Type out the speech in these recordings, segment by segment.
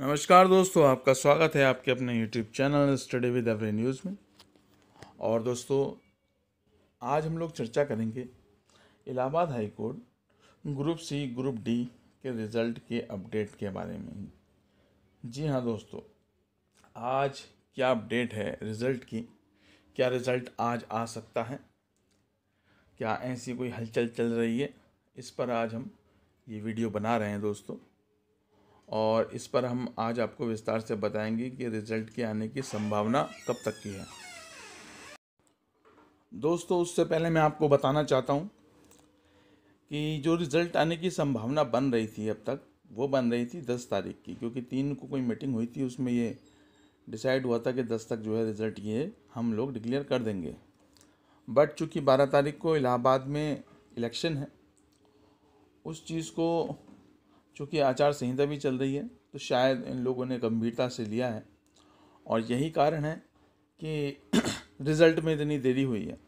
नमस्कार दोस्तों आपका स्वागत है आपके अपने YouTube channel study with every news में और दोस्तों आज हम लोग चर्चा करेंगे Allahabad high court group C group D के रिज़ल्ट के अपडेट के बारे में जी हाँ दोस्तों आज क्या अपडेट है रिज़ल्ट की क्या रिज़ल्ट आज आ सकता है क्या ऐसी कोई हलचल चल रही है इस पर आज हम ये वीडियो बना रहे हैं दोस्तों और इस पर हम आज आपको विस्तार से बताएंगे कि रिजल्ट के आने की संभावना कब तक की है दोस्तों उससे पहले मैं आपको बताना चाहता हूँ कि जो रिज़ल्ट आने की संभावना बन रही थी अब तक वो बन रही थी दस तारीख की क्योंकि तीन को कोई मीटिंग हुई थी उसमें ये डिसाइड हुआ था कि दस तक जो है रिज़ल्ट ये हम लोग डिक्लेयर कर देंगे बट चूँकि बारह तारीख को इलाहाबाद में इलेक्शन है उस चीज़ को चूँकि आचार संहिता भी चल रही है तो शायद इन लोगों ने गंभीरता से लिया है और यही कारण है कि रिज़ल्ट में इतनी देरी हुई है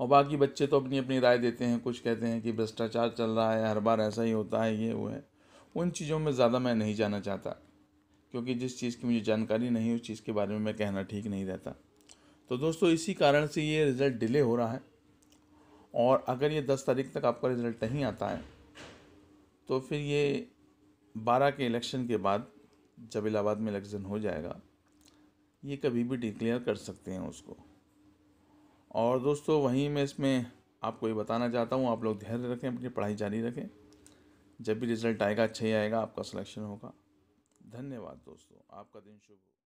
और बाकी बच्चे तो अपनी अपनी राय देते हैं कुछ कहते हैं कि भ्रष्टाचार चल रहा है हर बार ऐसा ही होता है ये वो है उन चीज़ों में ज़्यादा मैं नहीं जाना चाहता क्योंकि जिस चीज़ की मुझे जानकारी नहीं उस चीज़ के बारे में मैं कहना ठीक नहीं रहता तो दोस्तों इसी कारण से ये रिज़ल्ट डिले हो रहा है और अगर ये दस तारीख तक आपका रिज़ल्ट नहीं आता है तो फिर ये बारह के इलेक्शन के बाद जब इलाहाबाद में इलेक्शन हो जाएगा ये कभी भी डिक्लेयर कर सकते हैं उसको और दोस्तों वहीं मैं इसमें आपको ये बताना चाहता हूँ आप लोग धैर्य रखें अपनी पढ़ाई जारी रखें जब भी रिज़ल्ट आएगा अच्छा ही आएगा आपका सिलेक्शन होगा धन्यवाद दोस्तों आपका दिन शुभ हो